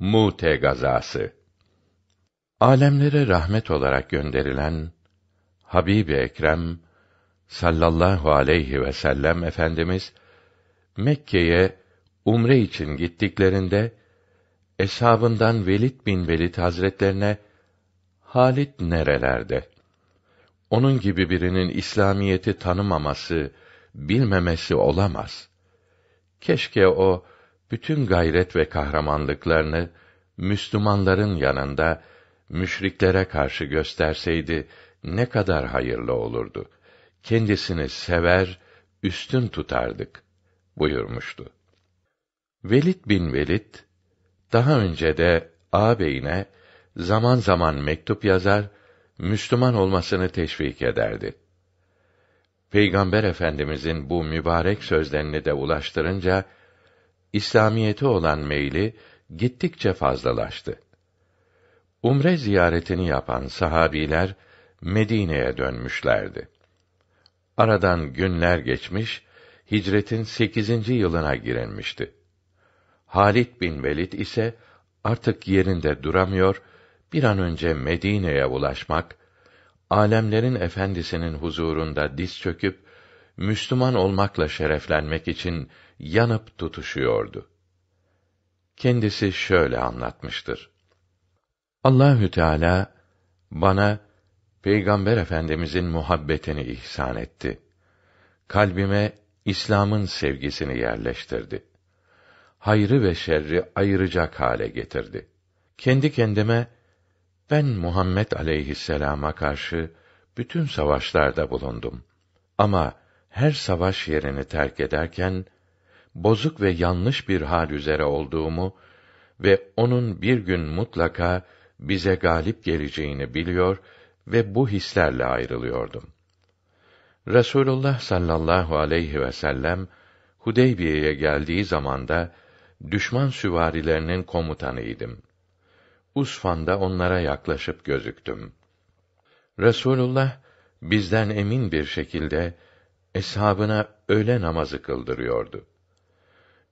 Mute gazası. Alemlere rahmet olarak gönderilen Habib-i Ekrem sallallahu aleyhi ve sellem efendimiz Mekke'ye umre için gittiklerinde eshabından Velid bin Velid hazretlerine Halit nerelerde? Onun gibi birinin İslamiyeti tanımaması, bilmemesi olamaz. Keşke o bütün gayret ve kahramanlıklarını Müslümanların yanında müşriklere karşı gösterseydi ne kadar hayırlı olurdu. Kendisini sever, üstün tutardık buyurmuştu. Velid bin Velid daha önce de ağabeyine zaman zaman mektup yazar, Müslüman olmasını teşvik ederdi. Peygamber Efendimizin bu mübarek sözlerini de ulaştırınca İslamiyete olan meyli gittikçe fazlalaştı. Umre ziyaretini yapan sahabiler Medine'ye dönmüşlerdi. Aradan günler geçmiş, hicretin sekizinci yılına girilmişti. Halit bin Velid ise artık yerinde duramıyor, bir an önce Medine'ye ulaşmak, alemlerin efendisinin huzurunda diz çöküp Müslüman olmakla şereflenmek için yanıp tutuşuyordu. Kendisi şöyle anlatmıştır. Allahü Teala bana Peygamber Efendimizin muhabbetini ihsan etti. Kalbime İslam'ın sevgisini yerleştirdi. Hayrı ve şerri ayıracak hale getirdi. Kendi kendime ben Muhammed aleyhisselama karşı bütün savaşlarda bulundum. Ama her savaş yerini terk ederken bozuk ve yanlış bir hal üzere olduğumu ve onun bir gün mutlaka bize galip geleceğini biliyor ve bu hislerle ayrılıyordum. Resulullah sallallahu aleyhi ve sellem Hudeybiye'ye geldiği zamanda düşman süvarilerinin komutanıydım. Usfan'da onlara yaklaşıp gözüktüm. Resulullah bizden emin bir şekilde eshabına öğle namazı kıldırıyordu.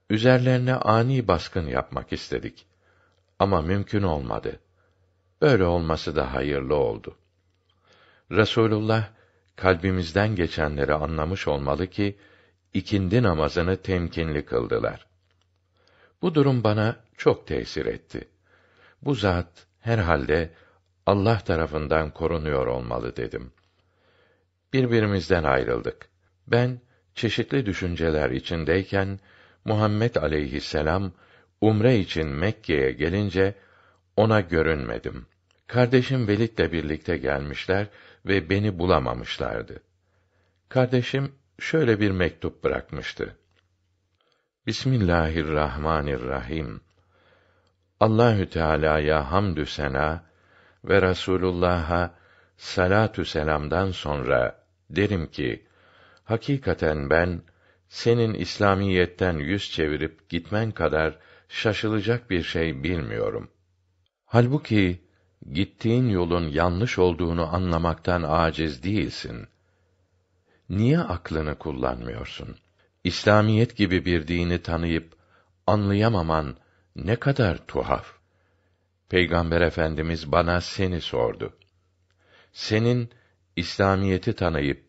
Üzerlerine ani baskın yapmak istedik ama mümkün olmadı. Böyle olması da hayırlı oldu. Resulullah kalbimizden geçenleri anlamış olmalı ki ikindi namazını temkinli kıldılar. Bu durum bana çok tesir etti. Bu zat herhalde Allah tarafından korunuyor olmalı dedim. Birbirimizden ayrıldık. Ben çeşitli düşünceler içindeyken Muhammed aleyhisselam umre için Mekke'ye gelince ona görünmedim. Kardeşim Velid'le birlikte gelmişler ve beni bulamamışlardı. Kardeşim şöyle bir mektup bırakmıştı. Bismillahirrahmanirrahim. Allahü Teala'ya hamdü sena ve Rasulullah'a salatü selamdan sonra derim ki Hakikaten ben senin İslamiyetten yüz çevirip gitmen kadar şaşılacak bir şey bilmiyorum. Halbuki gittiğin yolun yanlış olduğunu anlamaktan aciz değilsin. Niye aklını kullanmıyorsun? İslamiyet gibi bir dini tanıyıp anlayamaman ne kadar tuhaf. Peygamber Efendimiz bana seni sordu. Senin İslamiyeti tanıyıp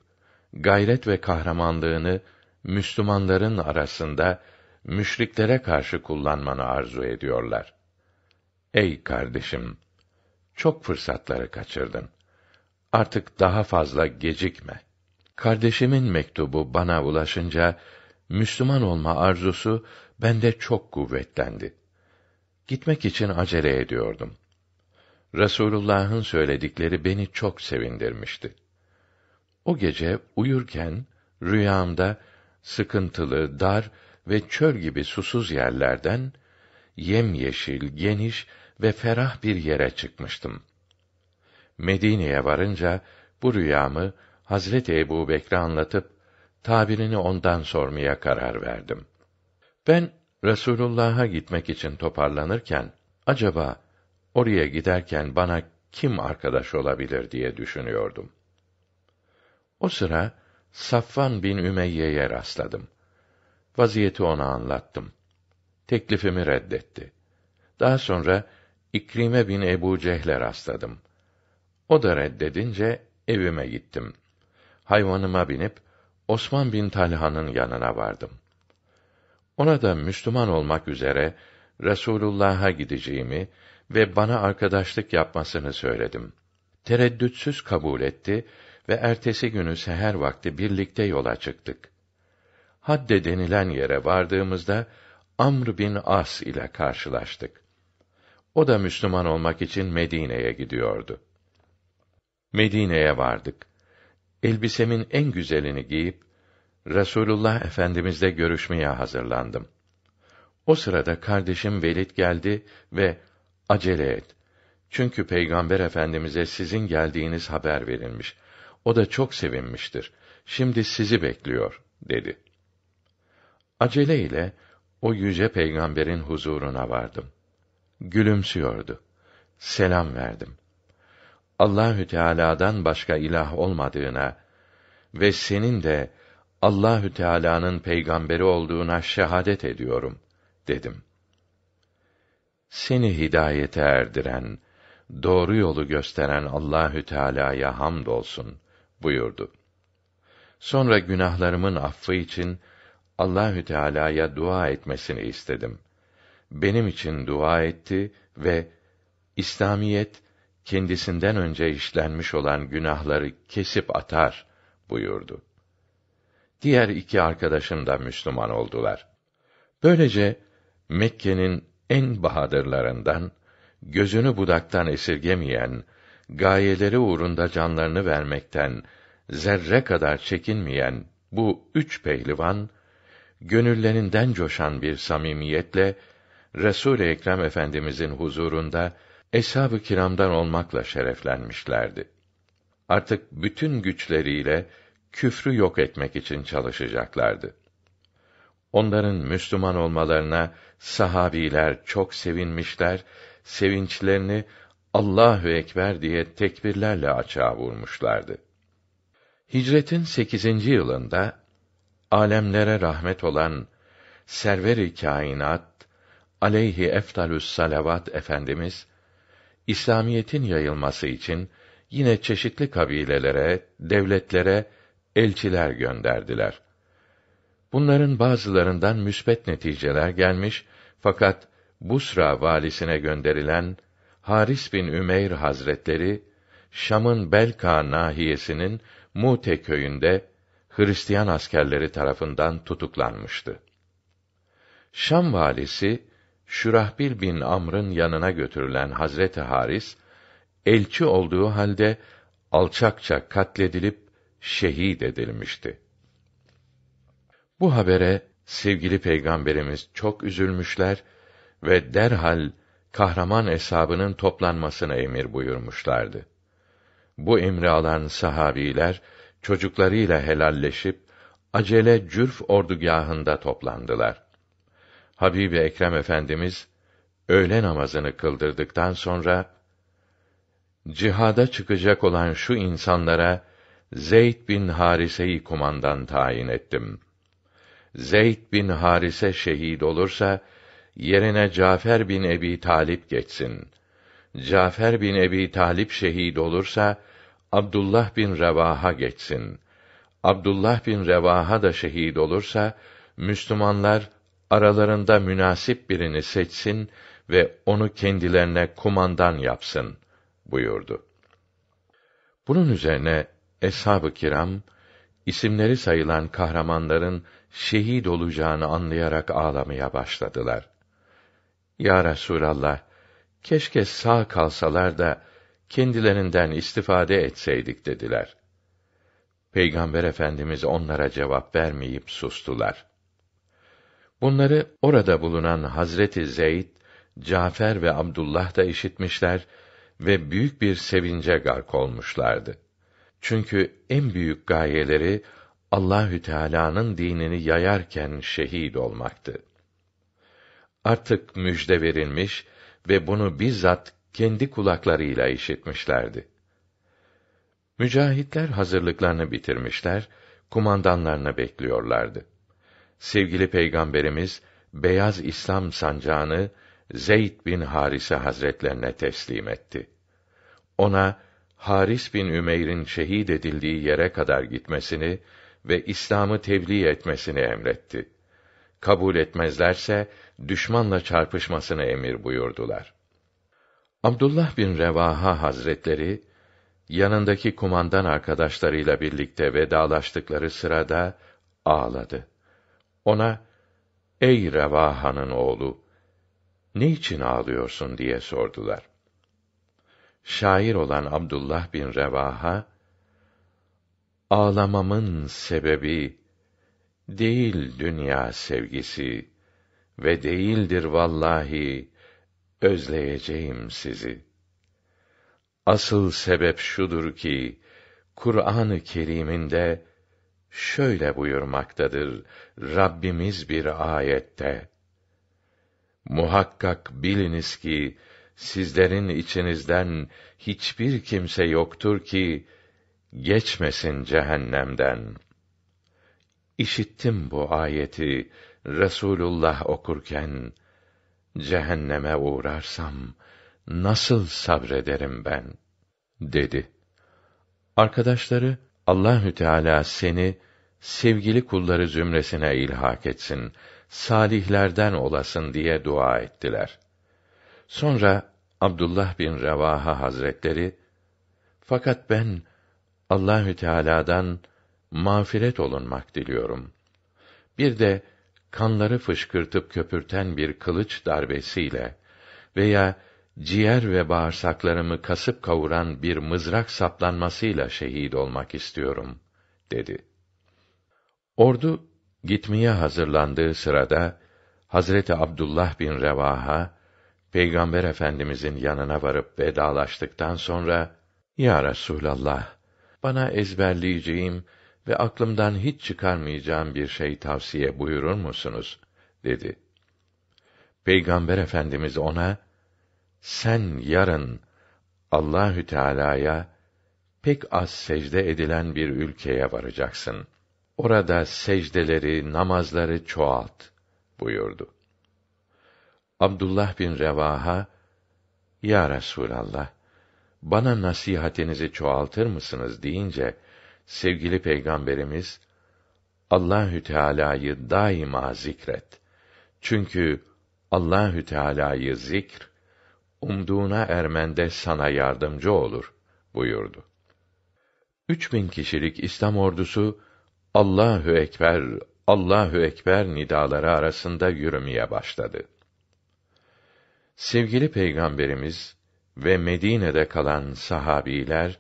gayret ve kahramanlığını Müslümanların arasında müşriklere karşı kullanmanı arzu ediyorlar. Ey kardeşim, çok fırsatları kaçırdın. Artık daha fazla gecikme. Kardeşimin mektubu bana ulaşınca Müslüman olma arzusu bende çok kuvvetlendi. Gitmek için acele ediyordum. Resulullah'ın söyledikleri beni çok sevindirmişti. O gece uyurken rüyamda sıkıntılı, dar ve çöl gibi susuz yerlerden yemyeşil, geniş ve ferah bir yere çıkmıştım. Medine'ye varınca bu rüyamı Hazreti Ebu Bekre anlatıp tabirini ondan sormaya karar verdim. Ben Resulullah'a gitmek için toparlanırken acaba oraya giderken bana kim arkadaş olabilir diye düşünüyordum. O sıra Safvan bin Ümeyye'ye rastladım. Vaziyeti ona anlattım. Teklifimi reddetti. Daha sonra İkrime bin Ebu Cehle rastladım. O da reddedince evime gittim. Hayvanıma binip Osman bin Talha'nın yanına vardım. Ona da Müslüman olmak üzere Resulullah'a gideceğimi ve bana arkadaşlık yapmasını söyledim. Tereddütsüz kabul etti ve ertesi günü seher vakti birlikte yola çıktık. Hadde denilen yere vardığımızda Amr bin As ile karşılaştık. O da Müslüman olmak için Medine'ye gidiyordu. Medine'ye vardık. Elbisemin en güzelini giyip Resulullah Efendimizle görüşmeye hazırlandım. O sırada kardeşim Velid geldi ve acele et. Çünkü Peygamber Efendimize sizin geldiğiniz haber verilmiş. O da çok sevinmiştir. Şimdi sizi bekliyor, dedi. Aceleyle o yüce peygamberin huzuruna vardım. Gülümsüyordu. Selam verdim. Allahü Teala'dan başka ilah olmadığına ve senin de Allahü Teala'nın peygamberi olduğuna şehadet ediyorum dedim. Seni hidayete erdiren, doğru yolu gösteren Allahü Teala'ya hamdolsun buyurdu. Sonra günahlarımın affı için Allahü Teala'ya dua etmesini istedim. Benim için dua etti ve İslamiyet kendisinden önce işlenmiş olan günahları kesip atar buyurdu. Diğer iki arkadaşım da Müslüman oldular. Böylece Mekke'nin en bahadırlarından, gözünü budaktan esirgemeyen gayeleri uğrunda canlarını vermekten zerre kadar çekinmeyen bu üç pehlivan gönüllerinden coşan bir samimiyetle Resul-i Ekrem Efendimizin huzurunda eshab-ı kiramdan olmakla şereflenmişlerdi. Artık bütün güçleriyle küfrü yok etmek için çalışacaklardı. Onların Müslüman olmalarına sahabiler çok sevinmişler, sevinçlerini Allahü ekber diye tekbirlerle açığa vurmuşlardı. Hicretin sekizinci yılında alemlere rahmet olan Server-i Kainat aleyhi efdalüs salavat efendimiz İslamiyetin yayılması için yine çeşitli kabilelere, devletlere elçiler gönderdiler. Bunların bazılarından müsbet neticeler gelmiş fakat Busra valisine gönderilen Haris bin Ümeyr Hazretleri Şam'ın Belka nahiyesinin Mute köyünde Hristiyan askerleri tarafından tutuklanmıştı. Şam valisi Şurahbil bin Amr'ın yanına götürülen Hazreti Haris elçi olduğu halde alçakça katledilip şehit edilmişti. Bu habere sevgili peygamberimiz çok üzülmüşler ve derhal kahraman eshabının toplanmasına emir buyurmuşlardı. Bu emri alan sahabiler çocuklarıyla helalleşip acele cürf ordugahında toplandılar. Habib Ekrem Efendimiz öğle namazını kıldırdıktan sonra cihada çıkacak olan şu insanlara Zeyd bin Harise'yi kumandan tayin ettim. Zeyd bin Harise şehit olursa yerine Cafer bin Ebi Talip geçsin. Cafer bin Ebi Talip şehit olursa Abdullah bin Revaha geçsin. Abdullah bin Revaha da şehit olursa Müslümanlar aralarında münasip birini seçsin ve onu kendilerine kumandan yapsın buyurdu. Bunun üzerine eshab-ı kiram isimleri sayılan kahramanların şehit olacağını anlayarak ağlamaya başladılar. Ya Resûlallah, keşke sağ kalsalar da, kendilerinden istifade etseydik dediler. Peygamber Efendimiz onlara cevap vermeyip sustular. Bunları orada bulunan Hazreti Zeyd, Cafer ve Abdullah da işitmişler ve büyük bir sevince gark olmuşlardı. Çünkü en büyük gayeleri Allahü Teala'nın dinini yayarken şehit olmaktı artık müjde verilmiş ve bunu bizzat kendi kulaklarıyla işitmişlerdi. Mücahitler hazırlıklarını bitirmişler, kumandanlarını bekliyorlardı. Sevgili Peygamberimiz beyaz İslam sancağını Zeyd bin Harise Hazretlerine teslim etti. Ona Haris bin Ümeyr'in şehit edildiği yere kadar gitmesini ve İslam'ı tebliğ etmesini emretti kabul etmezlerse düşmanla çarpışmasını emir buyurdular. Abdullah bin Revaha Hazretleri yanındaki kumandan arkadaşlarıyla birlikte vedalaştıkları sırada ağladı. Ona "Ey Revaha'nın oğlu, ne için ağlıyorsun?" diye sordular. Şair olan Abdullah bin Revaha, ağlamamın sebebi değil dünya sevgisi ve değildir vallahi özleyeceğim sizi. Asıl sebep şudur ki Kur'an-ı Kerim'inde şöyle buyurmaktadır Rabbimiz bir ayette. Muhakkak biliniz ki sizlerin içinizden hiçbir kimse yoktur ki geçmesin cehennemden.'' İşittim bu ayeti Resulullah okurken cehenneme uğrarsam nasıl sabrederim ben dedi. Arkadaşları Allahü Teala seni sevgili kulları zümresine ilhak etsin, salihlerden olasın diye dua ettiler. Sonra Abdullah bin Revaha Hazretleri fakat ben Allahü Teala'dan mağfiret olunmak diliyorum. Bir de kanları fışkırtıp köpürten bir kılıç darbesiyle veya ciğer ve bağırsaklarımı kasıp kavuran bir mızrak saplanmasıyla şehit olmak istiyorum, dedi. Ordu, gitmeye hazırlandığı sırada, Hazreti Abdullah bin Revaha, Peygamber Efendimizin yanına varıp vedalaştıktan sonra, Ya Resûlallah, bana ezberleyeceğim ve aklımdan hiç çıkarmayacağım bir şey tavsiye buyurur musunuz? dedi. Peygamber Efendimiz ona, sen yarın Allahü Teala'ya pek az secde edilen bir ülkeye varacaksın. Orada secdeleri, namazları çoğalt buyurdu. Abdullah bin Revaha, Ya Resûlallah, bana nasihatinizi çoğaltır mısınız deyince, sevgili peygamberimiz Allahü Teala'yı daima zikret. Çünkü Allahü Teala'yı zikr umduğuna ermende sana yardımcı olur buyurdu. Üç bin kişilik İslam ordusu Allahü Ekber, Allahü Ekber nidaları arasında yürümeye başladı. Sevgili Peygamberimiz ve Medine'de kalan sahabiler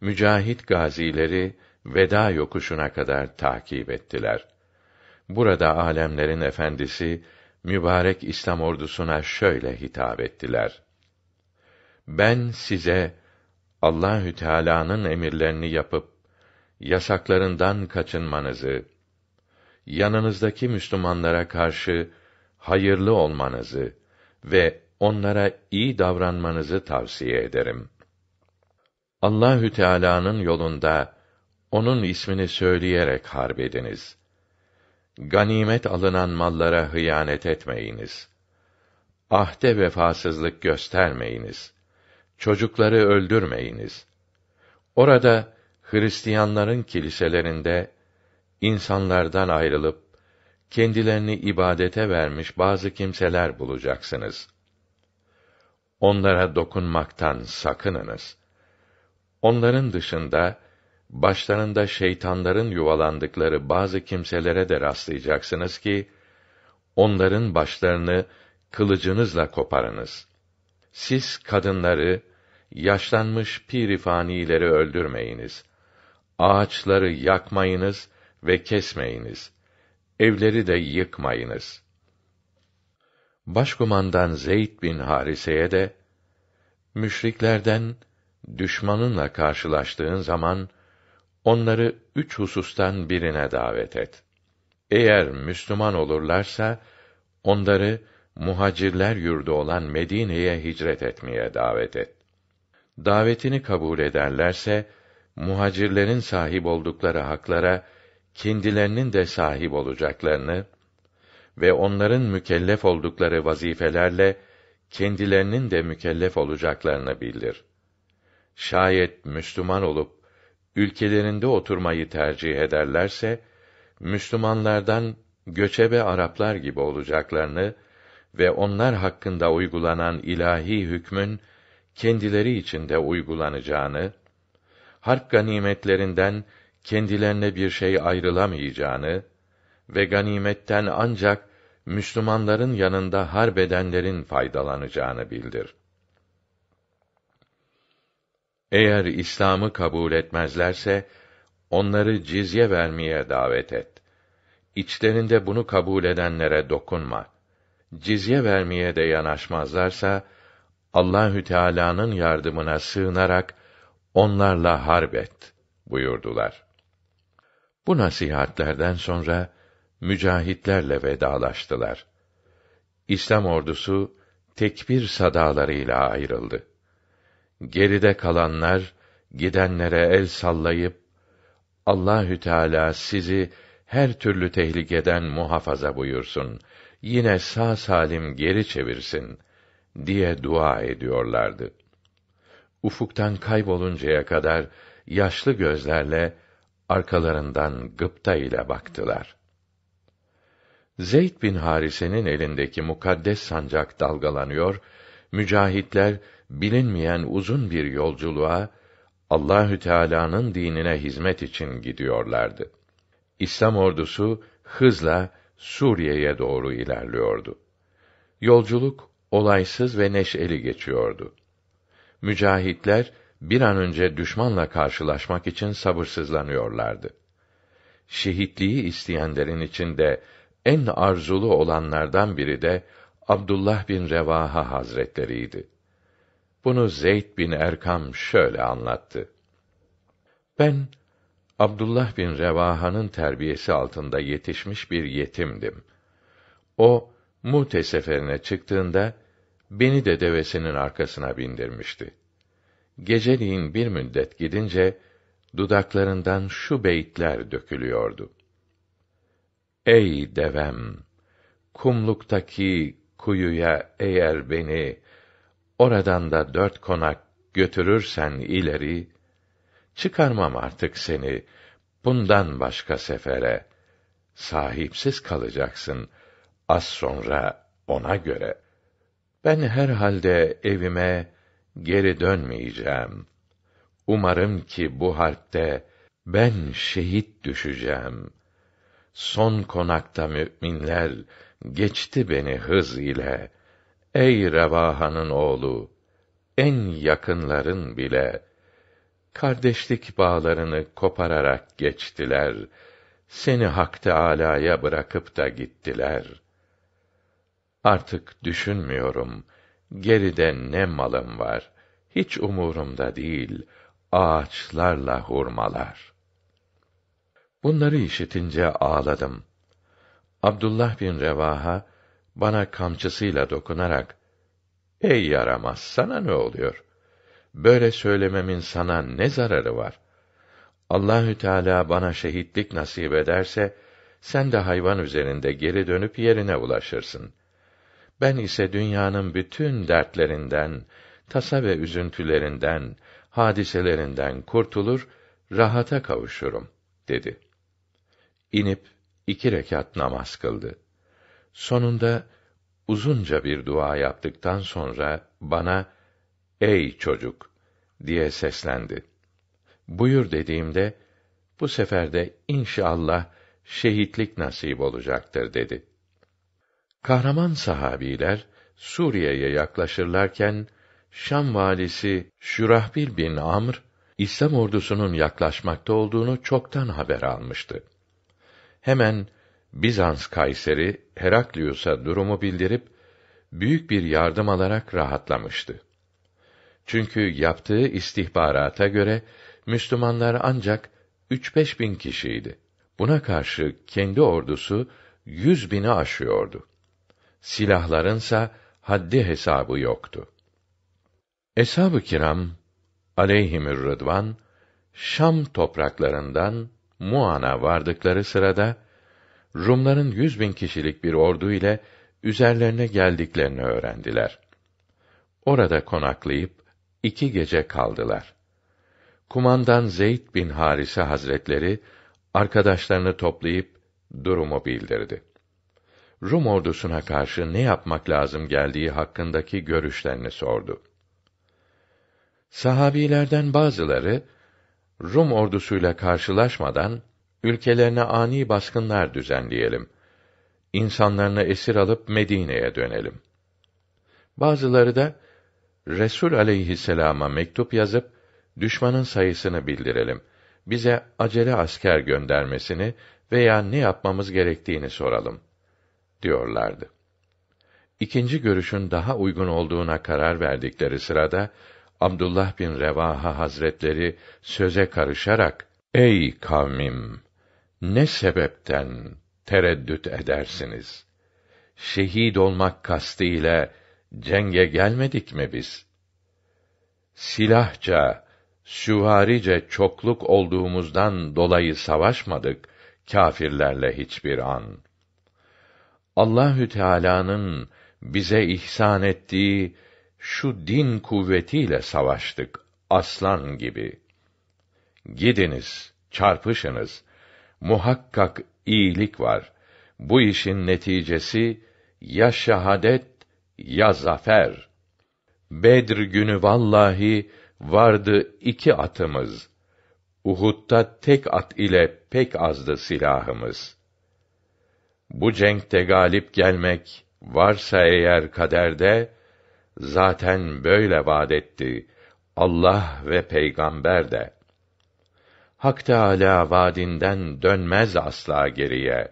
mücahit gazileri Veda yokuşuna kadar takip ettiler. Burada alemlerin efendisi mübarek İslam ordusuna şöyle hitap ettiler. Ben size Allahü Teala'nın emirlerini yapıp yasaklarından kaçınmanızı, yanınızdaki Müslümanlara karşı hayırlı olmanızı ve onlara iyi davranmanızı tavsiye ederim. Allahü Teala'nın yolunda onun ismini söyleyerek harbediniz. Ganimet alınan mallara hıyanet etmeyiniz. Ahde vefasızlık göstermeyiniz. Çocukları öldürmeyiniz. Orada Hristiyanların kiliselerinde insanlardan ayrılıp kendilerini ibadete vermiş bazı kimseler bulacaksınız. Onlara dokunmaktan sakınınız.'' Onların dışında başlarında şeytanların yuvalandıkları bazı kimselere de rastlayacaksınız ki onların başlarını kılıcınızla koparınız. Siz kadınları, yaşlanmış pirifanileri öldürmeyiniz. Ağaçları yakmayınız ve kesmeyiniz. Evleri de yıkmayınız. Başkumandan Zeyd bin Harise'ye de müşriklerden düşmanınla karşılaştığın zaman onları üç husustan birine davet et. Eğer Müslüman olurlarsa onları muhacirler yurdu olan Medine'ye hicret etmeye davet et. Davetini kabul ederlerse muhacirlerin sahip oldukları haklara kendilerinin de sahip olacaklarını ve onların mükellef oldukları vazifelerle kendilerinin de mükellef olacaklarını bildir şayet Müslüman olup ülkelerinde oturmayı tercih ederlerse Müslümanlardan göçebe Araplar gibi olacaklarını ve onlar hakkında uygulanan ilahi hükmün kendileri için de uygulanacağını, harp ganimetlerinden kendilerine bir şey ayrılamayacağını ve ganimetten ancak Müslümanların yanında harbedenlerin faydalanacağını bildir. Eğer İslam'ı kabul etmezlerse onları cizye vermeye davet et. İçlerinde bunu kabul edenlere dokunma. Cizye vermeye de yanaşmazlarsa Allahü Teala'nın yardımına sığınarak onlarla harp et buyurdular. Bu nasihatlerden sonra mücahitlerle vedalaştılar. İslam ordusu tekbir sadalarıyla ayrıldı. Geride kalanlar gidenlere el sallayıp Allahü Teala sizi her türlü tehlikeden muhafaza buyursun. Yine sağ salim geri çevirsin diye dua ediyorlardı. Ufuktan kayboluncaya kadar yaşlı gözlerle arkalarından gıpta ile baktılar. Zeyd bin Harise'nin elindeki mukaddes sancak dalgalanıyor, mücahitler bilinmeyen uzun bir yolculuğa Allahü Teala'nın dinine hizmet için gidiyorlardı. İslam ordusu hızla Suriye'ye doğru ilerliyordu. Yolculuk olaysız ve neşeli geçiyordu. Mücahitler bir an önce düşmanla karşılaşmak için sabırsızlanıyorlardı. Şehitliği isteyenlerin içinde en arzulu olanlardan biri de Abdullah bin Revaha Hazretleriydi. Bunu Zeyd bin Erkam şöyle anlattı. Ben Abdullah bin Revaha'nın terbiyesi altında yetişmiş bir yetimdim. O Mute seferine çıktığında beni de devesinin arkasına bindirmişti. Geceliğin bir müddet gidince dudaklarından şu beyitler dökülüyordu. Ey devem, kumluktaki kuyuya eğer beni Oradan da dört konak götürürsen ileri, çıkarmam artık seni bundan başka sefere. Sahipsiz kalacaksın az sonra ona göre. Ben herhalde evime geri dönmeyeceğim. Umarım ki bu harpte ben şehit düşeceğim. Son konakta müminler geçti beni hız ile.'' Ey Revaha'nın oğlu, en yakınların bile kardeşlik bağlarını kopararak geçtiler. Seni Hak Teâlâ'ya bırakıp da gittiler. Artık düşünmüyorum, geride ne malım var, hiç umurumda değil, ağaçlarla hurmalar. Bunları işitince ağladım. Abdullah bin Revaha, bana kamçısıyla dokunarak, Ey yaramaz, sana ne oluyor? Böyle söylememin sana ne zararı var? Allahü Teala bana şehitlik nasip ederse, sen de hayvan üzerinde geri dönüp yerine ulaşırsın. Ben ise dünyanın bütün dertlerinden, tasa ve üzüntülerinden, hadiselerinden kurtulur, rahata kavuşurum, dedi. İnip iki rekat namaz kıldı. Sonunda uzunca bir dua yaptıktan sonra bana "Ey çocuk!" diye seslendi. Buyur dediğimde bu sefer de inşallah şehitlik nasip olacaktır dedi. Kahraman sahabiler Suriye'ye yaklaşırlarken Şam valisi Şurahbil bin Amr İslam ordusunun yaklaşmakta olduğunu çoktan haber almıştı. Hemen Bizans kayseri Heraklius'a durumu bildirip büyük bir yardım alarak rahatlamıştı. Çünkü yaptığı istihbarata göre Müslümanlar ancak 3-5 bin kişiydi. Buna karşı kendi ordusu 100 bini aşıyordu. Silahlarınsa haddi hesabı yoktu. Eshab-ı kiram aleyhimür rıdvan Şam topraklarından Muana vardıkları sırada Rumların yüz bin kişilik bir ordu ile üzerlerine geldiklerini öğrendiler. Orada konaklayıp iki gece kaldılar. Kumandan Zeyd bin Harise Hazretleri arkadaşlarını toplayıp durumu bildirdi. Rum ordusuna karşı ne yapmak lazım geldiği hakkındaki görüşlerini sordu. Sahabilerden bazıları Rum ordusuyla karşılaşmadan ülkelerine ani baskınlar düzenleyelim. İnsanlarını esir alıp Medine'ye dönelim. Bazıları da Resul aleyhisselama mektup yazıp düşmanın sayısını bildirelim. Bize acele asker göndermesini veya ne yapmamız gerektiğini soralım diyorlardı. İkinci görüşün daha uygun olduğuna karar verdikleri sırada Abdullah bin Revaha Hazretleri söze karışarak "Ey kavmim, ne sebepten tereddüt edersiniz? Şehid olmak kastıyla cenge gelmedik mi biz? Silahça, süvarice çokluk olduğumuzdan dolayı savaşmadık kâfirlerle hiçbir an. Allahü Teala'nın bize ihsan ettiği şu din kuvvetiyle savaştık aslan gibi. Gidiniz, çarpışınız.'' muhakkak iyilik var. Bu işin neticesi ya şahadet ya zafer. Bedr günü vallahi vardı iki atımız. Uhud'da tek at ile pek azdı silahımız. Bu cenkte galip gelmek varsa eğer kaderde zaten böyle vaad etti Allah ve peygamber de. Hak Teâlâ vaadinden dönmez asla geriye.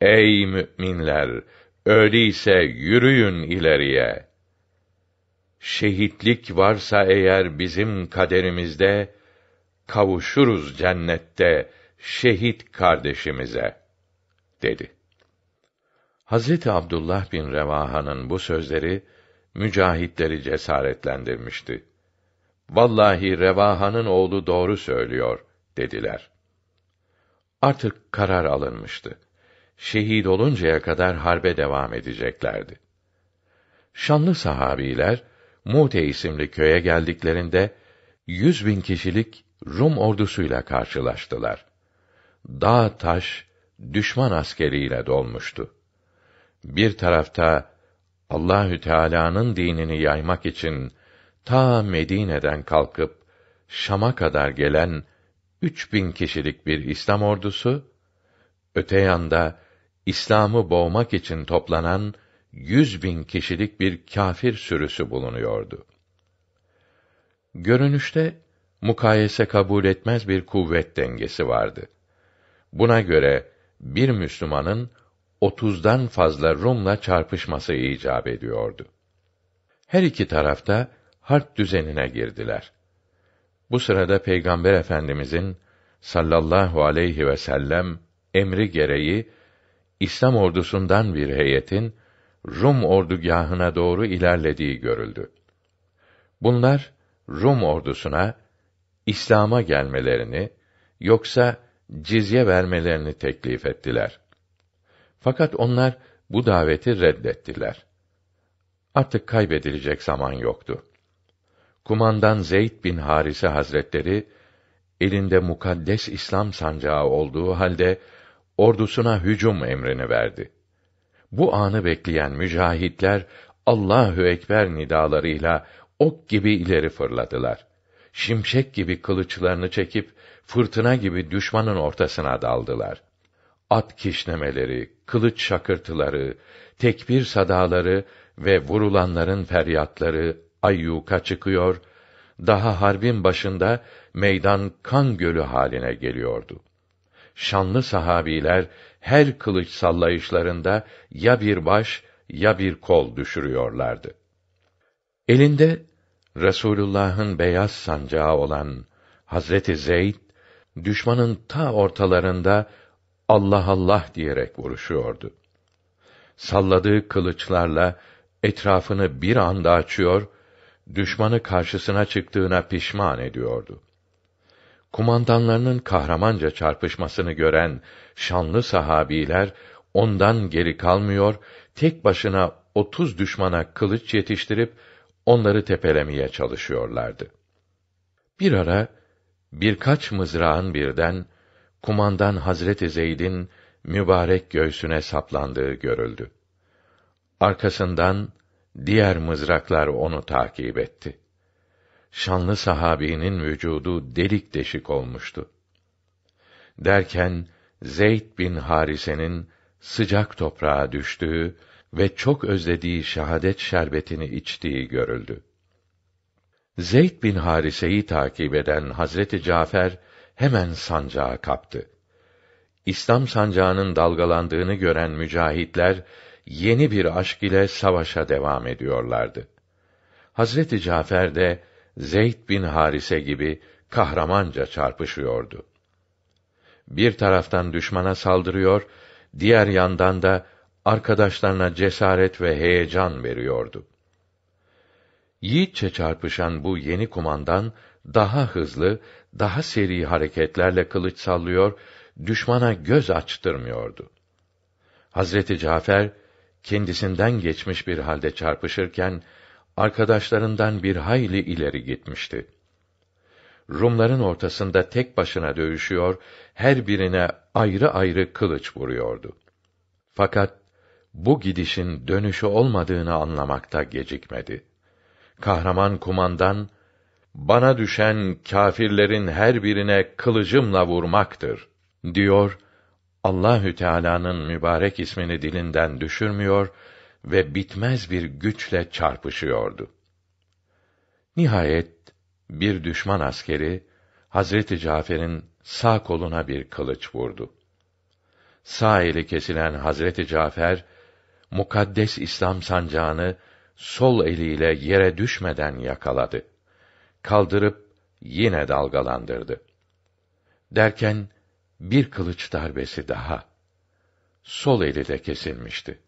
Ey mü'minler! Öyleyse yürüyün ileriye. Şehitlik varsa eğer bizim kaderimizde, kavuşuruz cennette şehit kardeşimize, dedi. Hazreti Abdullah bin Revaha'nın bu sözleri, mücahitleri cesaretlendirmişti. Vallahi Revaha'nın oğlu doğru söylüyor dediler. Artık karar alınmıştı. Şehit oluncaya kadar harbe devam edeceklerdi. Şanlı sahabiler, Mute isimli köye geldiklerinde, yüz bin kişilik Rum ordusuyla karşılaştılar. Dağ taş, düşman askeriyle dolmuştu. Bir tarafta Allahü Teala'nın dinini yaymak için ta Medine'den kalkıp Şam'a kadar gelen üç bin kişilik bir İslam ordusu, öte yanda İslam'ı boğmak için toplanan yüz bin kişilik bir kâfir sürüsü bulunuyordu. Görünüşte mukayese kabul etmez bir kuvvet dengesi vardı. Buna göre bir Müslümanın otuzdan fazla Rum'la çarpışması icap ediyordu. Her iki tarafta harp düzenine girdiler. Bu sırada Peygamber Efendimizin sallallahu aleyhi ve sellem emri gereği İslam ordusundan bir heyetin Rum ordugahına doğru ilerlediği görüldü. Bunlar Rum ordusuna İslam'a gelmelerini yoksa cizye vermelerini teklif ettiler. Fakat onlar bu daveti reddettiler. Artık kaybedilecek zaman yoktu. Kumandan Zeyd bin Harise Hazretleri elinde mukaddes İslam sancağı olduğu halde ordusuna hücum emrini verdi. Bu anı bekleyen mücahitler Allahü ekber nidalarıyla ok gibi ileri fırladılar. Şimşek gibi kılıçlarını çekip fırtına gibi düşmanın ortasına daldılar. At kişnemeleri, kılıç şakırtıları, tekbir sadaları ve vurulanların feryatları ayyuka çıkıyor, daha harbin başında meydan kan gölü haline geliyordu. Şanlı sahabiler her kılıç sallayışlarında ya bir baş ya bir kol düşürüyorlardı. Elinde Resulullah'ın beyaz sancağı olan Hazreti Zeyd düşmanın ta ortalarında Allah Allah diyerek vuruşuyordu. Salladığı kılıçlarla etrafını bir anda açıyor düşmanı karşısına çıktığına pişman ediyordu. Kumandanlarının kahramanca çarpışmasını gören şanlı sahabiler ondan geri kalmıyor, tek başına otuz düşmana kılıç yetiştirip onları tepelemeye çalışıyorlardı. Bir ara birkaç mızrağın birden kumandan Hazreti Zeyd'in mübarek göğsüne saplandığı görüldü. Arkasından Diğer mızraklar onu takip etti. Şanlı sahabinin vücudu delik deşik olmuştu. Derken Zeyd bin Harise'nin sıcak toprağa düştüğü ve çok özlediği şehadet şerbetini içtiği görüldü. Zeyd bin Harise'yi takip eden Hazreti Cafer hemen sancağı kaptı. İslam sancağının dalgalandığını gören mücahitler yeni bir aşk ile savaşa devam ediyorlardı. Hazreti Cafer de Zeyd bin Harise gibi kahramanca çarpışıyordu. Bir taraftan düşmana saldırıyor, diğer yandan da arkadaşlarına cesaret ve heyecan veriyordu. Yiğitçe çarpışan bu yeni kumandan daha hızlı, daha seri hareketlerle kılıç sallıyor, düşmana göz açtırmıyordu. Hazreti Cafer kendisinden geçmiş bir halde çarpışırken arkadaşlarından bir hayli ileri gitmişti. Rumların ortasında tek başına dövüşüyor, her birine ayrı ayrı kılıç vuruyordu. Fakat bu gidişin dönüşü olmadığını anlamakta gecikmedi. Kahraman kumandan bana düşen kâfirlerin her birine kılıcımla vurmaktır diyor Allahü Teala'nın mübarek ismini dilinden düşürmüyor ve bitmez bir güçle çarpışıyordu. Nihayet bir düşman askeri Hazreti Cafer'in sağ koluna bir kılıç vurdu. Sağ eli kesilen Hazreti Cafer mukaddes İslam sancağını sol eliyle yere düşmeden yakaladı. Kaldırıp yine dalgalandırdı. Derken bir kılıç darbesi daha. Sol eli de kesilmişti.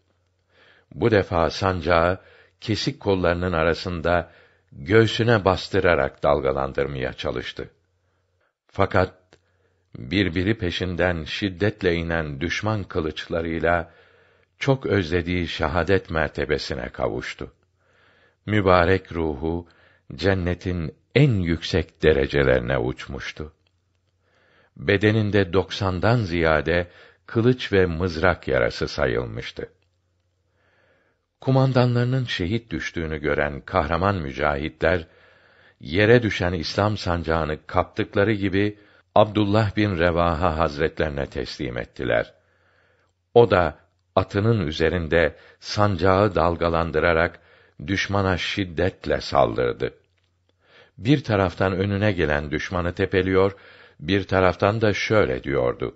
Bu defa sancağı kesik kollarının arasında göğsüne bastırarak dalgalandırmaya çalıştı. Fakat birbiri peşinden şiddetle inen düşman kılıçlarıyla çok özlediği şahadet mertebesine kavuştu. Mübarek ruhu cennetin en yüksek derecelerine uçmuştu bedeninde doksandan ziyade kılıç ve mızrak yarası sayılmıştı. Kumandanlarının şehit düştüğünü gören kahraman mücahitler, yere düşen İslam sancağını kaptıkları gibi, Abdullah bin Revaha hazretlerine teslim ettiler. O da atının üzerinde sancağı dalgalandırarak düşmana şiddetle saldırdı. Bir taraftan önüne gelen düşmanı tepeliyor, bir taraftan da şöyle diyordu.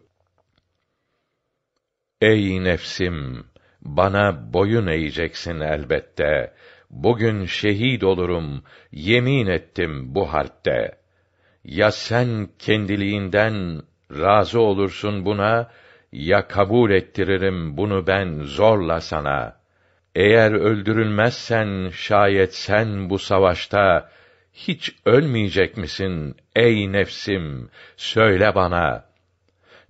Ey nefsim, bana boyun eğeceksin elbette. Bugün şehit olurum, yemin ettim bu harpte. Ya sen kendiliğinden razı olursun buna, ya kabul ettiririm bunu ben zorla sana. Eğer öldürülmezsen şayet sen bu savaşta hiç ölmeyecek misin ey nefsim? Söyle bana.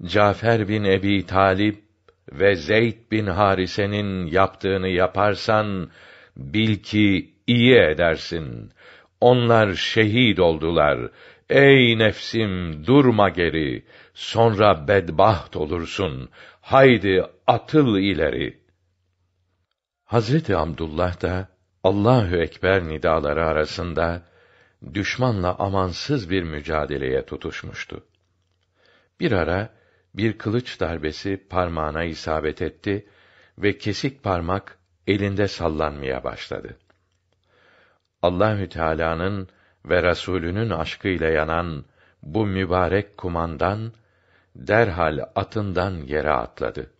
Cafer bin Ebi Talip ve Zeyd bin Harise'nin yaptığını yaparsan bil ki iyi edersin. Onlar şehit oldular. Ey nefsim durma geri. Sonra bedbaht olursun. Haydi atıl ileri. Hazreti Abdullah da Allahü ekber nidaları arasında düşmanla amansız bir mücadeleye tutuşmuştu. Bir ara bir kılıç darbesi parmağına isabet etti ve kesik parmak elinde sallanmaya başladı. Allahü Teala'nın ve Rasulünün aşkıyla yanan bu mübarek kumandan derhal atından yere atladı.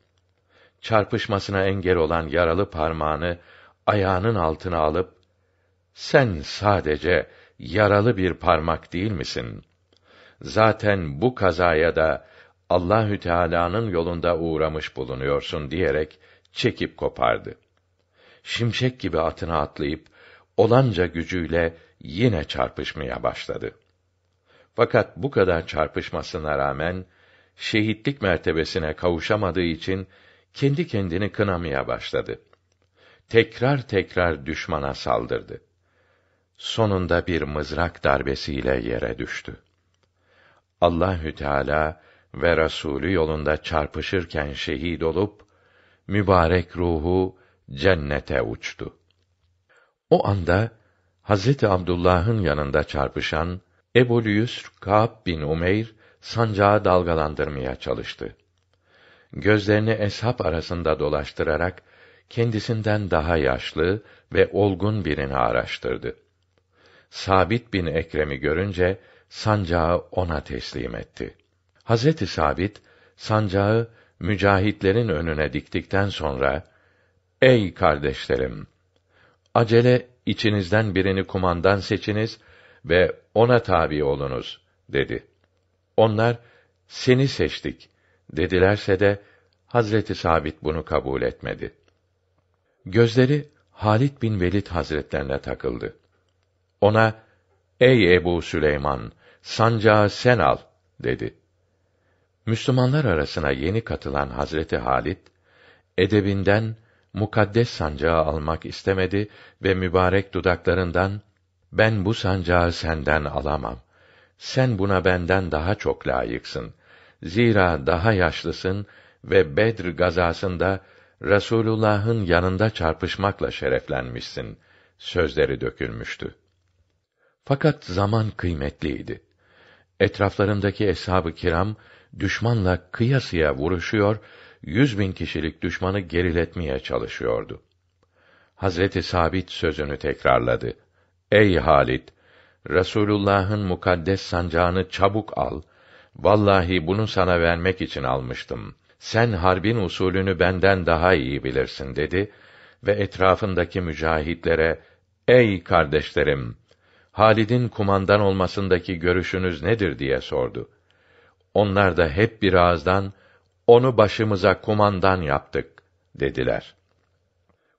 Çarpışmasına engel olan yaralı parmağını ayağının altına alıp sen sadece yaralı bir parmak değil misin? Zaten bu kazaya da Allahü Teala'nın yolunda uğramış bulunuyorsun diyerek çekip kopardı. Şimşek gibi atına atlayıp olanca gücüyle yine çarpışmaya başladı. Fakat bu kadar çarpışmasına rağmen şehitlik mertebesine kavuşamadığı için kendi kendini kınamaya başladı. Tekrar tekrar düşmana saldırdı sonunda bir mızrak darbesiyle yere düştü. Allahü Teala ve Rasulü yolunda çarpışırken şehit olup mübarek ruhu cennete uçtu. O anda Hazreti Abdullah'ın yanında çarpışan Ebu Lüyüs Kaab bin Umeyr sancağı dalgalandırmaya çalıştı. Gözlerini eshab arasında dolaştırarak kendisinden daha yaşlı ve olgun birini araştırdı. Sabit bin Ekrem'i görünce sancağı ona teslim etti. Hazreti Sabit sancağı mücahitlerin önüne diktikten sonra Ey kardeşlerim acele içinizden birini kumandan seçiniz ve ona tabi olunuz dedi. Onlar seni seçtik dedilerse de Hazreti Sabit bunu kabul etmedi. Gözleri Halit bin Velid Hazretlerine takıldı. Ona, ey Ebu Süleyman, sancağı sen al, dedi. Müslümanlar arasına yeni katılan Hazreti Halit, edebinden mukaddes sancağı almak istemedi ve mübarek dudaklarından, ben bu sancağı senden alamam. Sen buna benden daha çok layıksın. Zira daha yaşlısın ve Bedr gazasında Resulullah'ın yanında çarpışmakla şereflenmişsin. Sözleri dökülmüştü. Fakat zaman kıymetliydi. Etraflarındaki eshab-ı kiram düşmanla kıyasıya vuruşuyor, yüz bin kişilik düşmanı geriletmeye çalışıyordu. Hazreti Sabit sözünü tekrarladı. Ey Halit, Resulullah'ın mukaddes sancağını çabuk al. Vallahi bunu sana vermek için almıştım. Sen harbin usulünü benden daha iyi bilirsin dedi ve etrafındaki mücahitlere, ey kardeşlerim, Halid'in kumandan olmasındaki görüşünüz nedir diye sordu. Onlar da hep bir ağızdan onu başımıza kumandan yaptık dediler.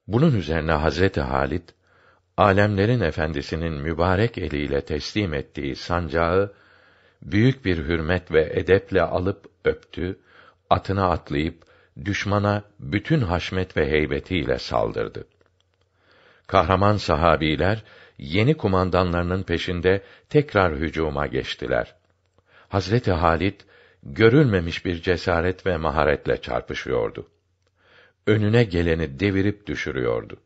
Bunun üzerine Hazreti Halid alemlerin efendisinin mübarek eliyle teslim ettiği sancağı büyük bir hürmet ve edeple alıp öptü, atına atlayıp düşmana bütün haşmet ve heybetiyle saldırdı. Kahraman sahabiler yeni peşinde tekrar hücuma geçtiler. Hazreti Halit görülmemiş bir cesaret ve maharetle çarpışıyordu. Önüne geleni devirip düşürüyordu.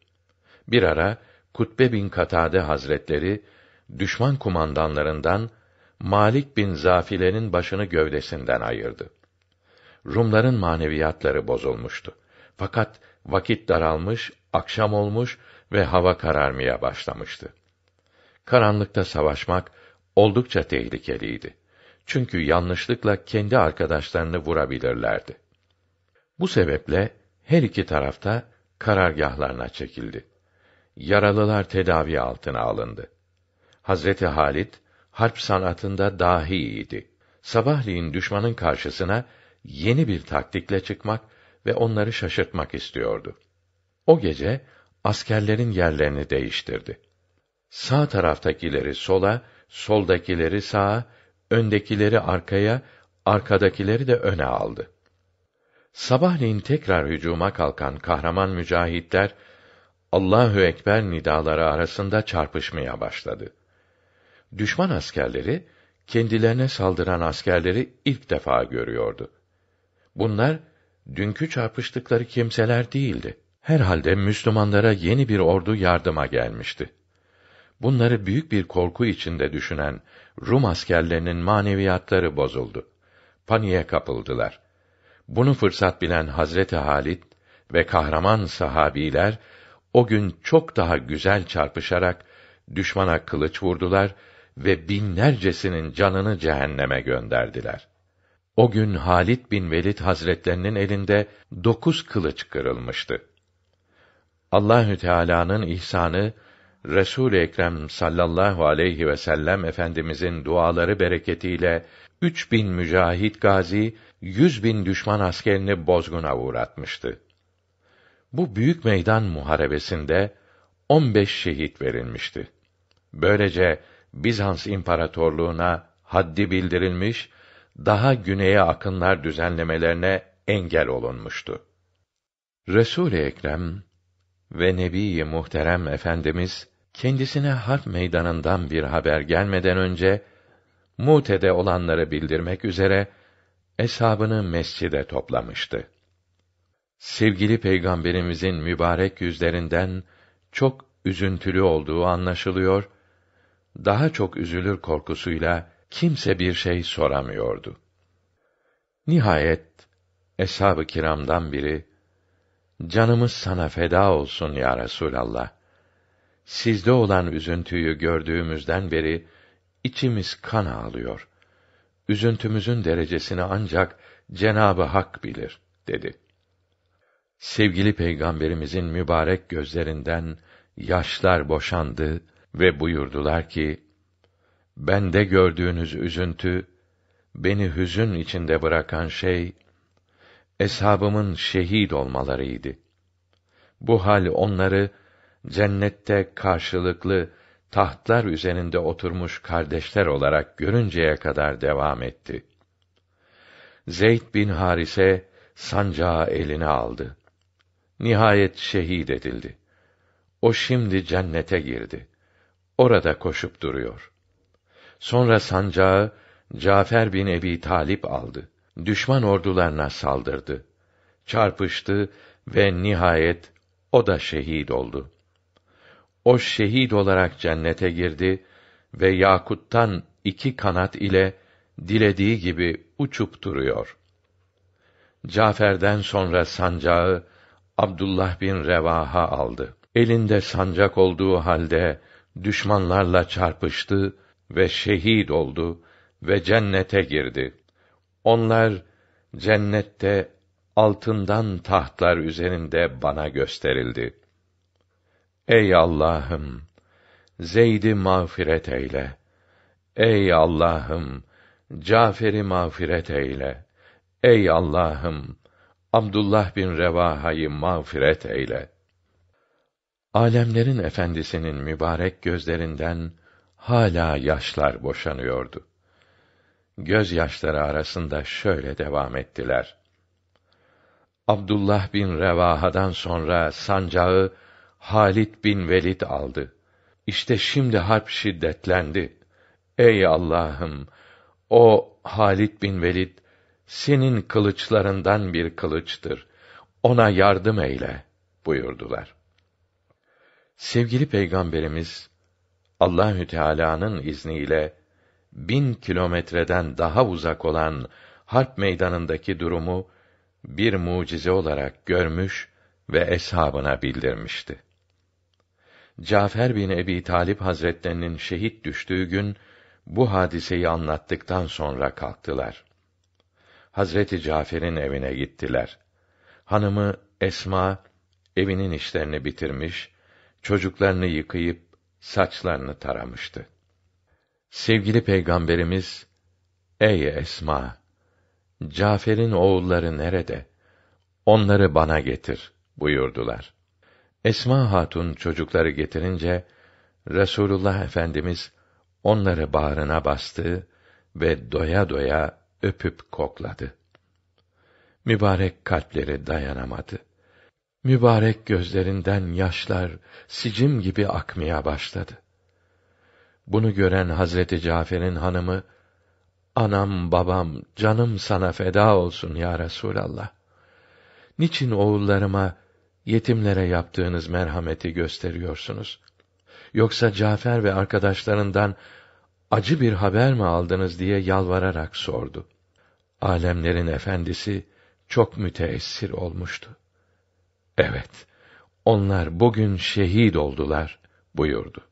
Bir ara Kutbe bin Katade Hazretleri düşman kumandanlarından Malik bin Zafile'nin başını gövdesinden ayırdı. Rumların maneviyatları bozulmuştu. Fakat vakit daralmış, akşam olmuş ve hava kararmaya başlamıştı. Karanlıkta savaşmak oldukça tehlikeliydi. Çünkü yanlışlıkla kendi arkadaşlarını vurabilirlerdi. Bu sebeple her iki tarafta karargahlarına çekildi. Yaralılar tedavi altına alındı. Hazreti Halit harp sanatında dahi iyiydi. Sabahleyin düşmanın karşısına yeni bir taktikle çıkmak ve onları şaşırtmak istiyordu. O gece askerlerin yerlerini değiştirdi. Sağ taraftakileri sola, soldakileri sağa, öndekileri arkaya, arkadakileri de öne aldı. Sabahleyin tekrar hücuma kalkan kahraman mücahitler Allahü ekber nidaları arasında çarpışmaya başladı. Düşman askerleri kendilerine saldıran askerleri ilk defa görüyordu. Bunlar dünkü çarpıştıkları kimseler değildi. Herhalde Müslümanlara yeni bir ordu yardıma gelmişti. Bunları büyük bir korku içinde düşünen Rum askerlerinin maneviyatları bozuldu. Paniğe kapıldılar. Bunu fırsat bilen Hazreti Halit ve kahraman sahabiler o gün çok daha güzel çarpışarak düşmana kılıç vurdular ve binlercesinin canını cehenneme gönderdiler. O gün Halit bin Velid Hazretlerinin elinde dokuz kılıç kırılmıştı. Allahü Teala'nın ihsanı Resul Ekrem sallallahu aleyhi ve sellem efendimizin duaları bereketiyle 3000 mücahit gazi 100 bin düşman askerini bozguna uğratmıştı. Bu büyük meydan muharebesinde 15 şehit verilmişti. Böylece Bizans imparatorluğuna haddi bildirilmiş, daha güneye akınlar düzenlemelerine engel olunmuştu. resul Ekrem ve Nebi Muhterem Efendimiz kendisine harp meydanından bir haber gelmeden önce Mute'de olanları bildirmek üzere eshabını mescide toplamıştı. Sevgili Peygamberimizin mübarek yüzlerinden çok üzüntülü olduğu anlaşılıyor. Daha çok üzülür korkusuyla kimse bir şey soramıyordu. Nihayet eshab-ı kiramdan biri Canımız sana feda olsun ya Resulallah. Sizde olan üzüntüyü gördüğümüzden beri içimiz kan ağlıyor. Üzüntümüzün derecesini ancak Cenabı Hak bilir dedi. Sevgili peygamberimizin mübarek gözlerinden yaşlar boşandı ve buyurdular ki: Bende gördüğünüz üzüntü beni hüzün içinde bırakan şey eshabımın şehit olmalarıydı. Bu hal onları cennette karşılıklı tahtlar üzerinde oturmuş kardeşler olarak görünceye kadar devam etti. Zeyd bin Harise sancağı eline aldı. Nihayet şehit edildi. O şimdi cennete girdi. Orada koşup duruyor. Sonra sancağı Cafer bin Ebi Talip aldı düşman ordularına saldırdı. Çarpıştı ve nihayet o da şehit oldu. O şehit olarak cennete girdi ve yakuttan iki kanat ile dilediği gibi uçup duruyor. Cafer'den sonra sancağı Abdullah bin Revaha aldı. Elinde sancak olduğu halde düşmanlarla çarpıştı ve şehit oldu ve cennete girdi. Onlar cennette altından tahtlar üzerinde bana gösterildi. Ey Allah'ım, Zeyd'i mağfiret eyle. Ey Allah'ım, Cafer'i mağfiret eyle. Ey Allah'ım, Abdullah bin Revaha'yı mağfiret eyle. Alemlerin efendisinin mübarek gözlerinden hala yaşlar boşanıyordu gözyaşları arasında şöyle devam ettiler. Abdullah bin Revaha'dan sonra sancağı Halit bin Velid aldı. İşte şimdi harp şiddetlendi. Ey Allah'ım, o Halit bin Velid senin kılıçlarından bir kılıçtır. Ona yardım eyle buyurdular. Sevgili Peygamberimiz Allahü Teala'nın izniyle bin kilometreden daha uzak olan harp meydanındaki durumu bir mucize olarak görmüş ve eshabına bildirmişti. Cafer bin Ebi Talip Hazretlerinin şehit düştüğü gün bu hadiseyi anlattıktan sonra kalktılar. Hazreti Cafer'in evine gittiler. Hanımı Esma evinin işlerini bitirmiş, çocuklarını yıkayıp saçlarını taramıştı. Sevgili Peygamberimiz, ey Esma, Cafer'in oğulları nerede? Onları bana getir buyurdular. Esma Hatun çocukları getirince Resulullah Efendimiz onları bağrına bastı ve doya doya öpüp kokladı. Mübarek kalpleri dayanamadı. Mübarek gözlerinden yaşlar sicim gibi akmaya başladı. Bunu gören Hazreti Cafer'in hanımı, Anam, babam, canım sana feda olsun ya Resûlallah. Niçin oğullarıma, yetimlere yaptığınız merhameti gösteriyorsunuz? Yoksa Cafer ve arkadaşlarından acı bir haber mi aldınız diye yalvararak sordu. Alemlerin efendisi çok müteessir olmuştu. Evet, onlar bugün şehit oldular buyurdu.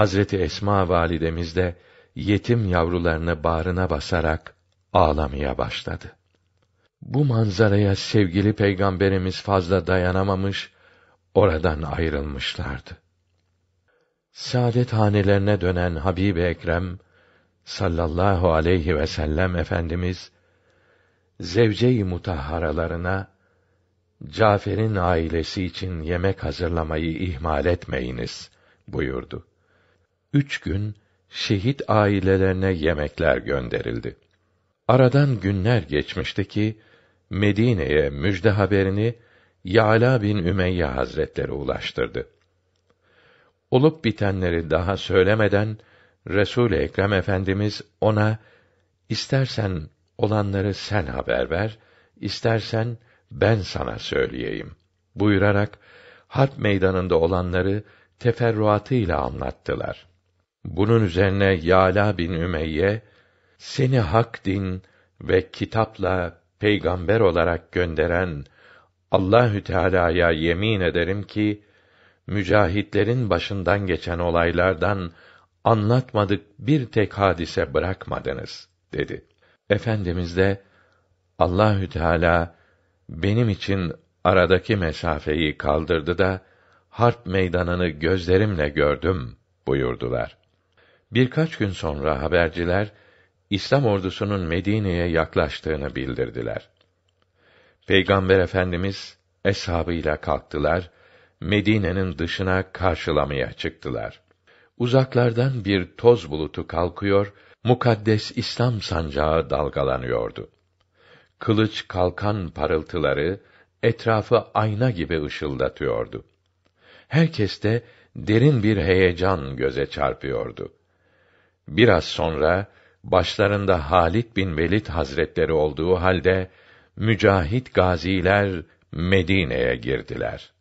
Hazreti Esma validemiz de yetim yavrularını bağrına basarak ağlamaya başladı. Bu manzaraya sevgili peygamberimiz fazla dayanamamış, oradan ayrılmışlardı. Saadet hanelerine dönen Habib Ekrem sallallahu aleyhi ve sellem efendimiz zevce-i mutahharalarına Cafer'in ailesi için yemek hazırlamayı ihmal etmeyiniz buyurdu üç gün şehit ailelerine yemekler gönderildi. Aradan günler geçmişti ki Medine'ye müjde haberini Ya'la bin Ümeyye Hazretleri ulaştırdı. Olup bitenleri daha söylemeden Resul Ekrem Efendimiz ona istersen olanları sen haber ver, istersen ben sana söyleyeyim buyurarak harp meydanında olanları teferruatıyla anlattılar. Bunun üzerine Yala bin Ümeyye seni hak din ve kitapla peygamber olarak gönderen Allahü Teala'ya yemin ederim ki mücahitlerin başından geçen olaylardan anlatmadık bir tek hadise bırakmadınız dedi. Efendimiz de Allahü Teala benim için aradaki mesafeyi kaldırdı da harp meydanını gözlerimle gördüm buyurdular. Birkaç gün sonra haberciler İslam ordusunun Medine'ye yaklaştığını bildirdiler. Peygamber Efendimiz eshabıyla kalktılar, Medine'nin dışına karşılamaya çıktılar. Uzaklardan bir toz bulutu kalkıyor, mukaddes İslam sancağı dalgalanıyordu. Kılıç kalkan parıltıları etrafı ayna gibi ışıldatıyordu. Herkeste derin bir heyecan göze çarpıyordu. Biraz sonra başlarında Halit bin Velid Hazretleri olduğu halde mücahit gaziler Medine'ye girdiler.